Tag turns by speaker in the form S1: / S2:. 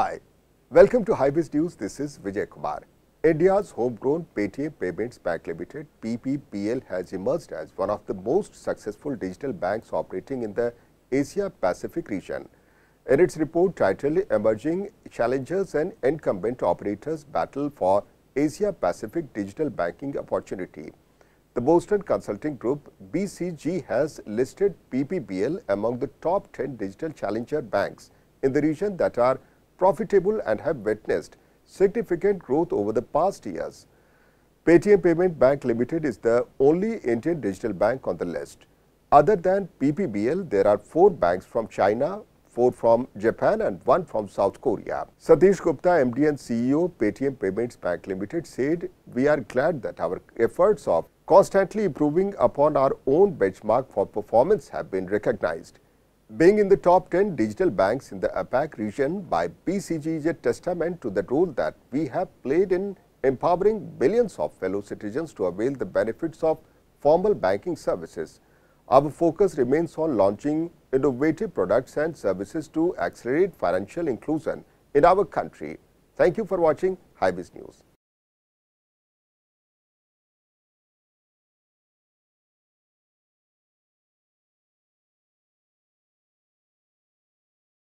S1: Hi, welcome to Highbiz News. This is Vijay Kumar. India's homegrown Paytm Payments Bank Limited (PPBL) has emerged as one of the most successful digital banks operating in the Asia Pacific region. In its report titled Emerging Challengers and Incumbent Operators Battle for Asia Pacific Digital Banking Opportunity, the Boston Consulting Group BCG has listed PPBL among the top 10 digital challenger banks in the region that are profitable and have witnessed significant growth over the past years. Paytm Payment Bank Limited is the only Indian digital bank on the list. Other than PPBL, there are four banks from China, four from Japan and one from South Korea. Satish Gupta, MD and CEO, Paytm Payments Bank Limited said, We are glad that our efforts of constantly improving upon our own benchmark for performance have been recognized. Being in the top 10 digital banks in the APAC region by BCG is a testament to the role that we have played in empowering billions of fellow citizens to avail the benefits of formal banking services. Our focus remains on launching innovative products and services to accelerate financial inclusion in our country. Thank you for watching Highbiz News.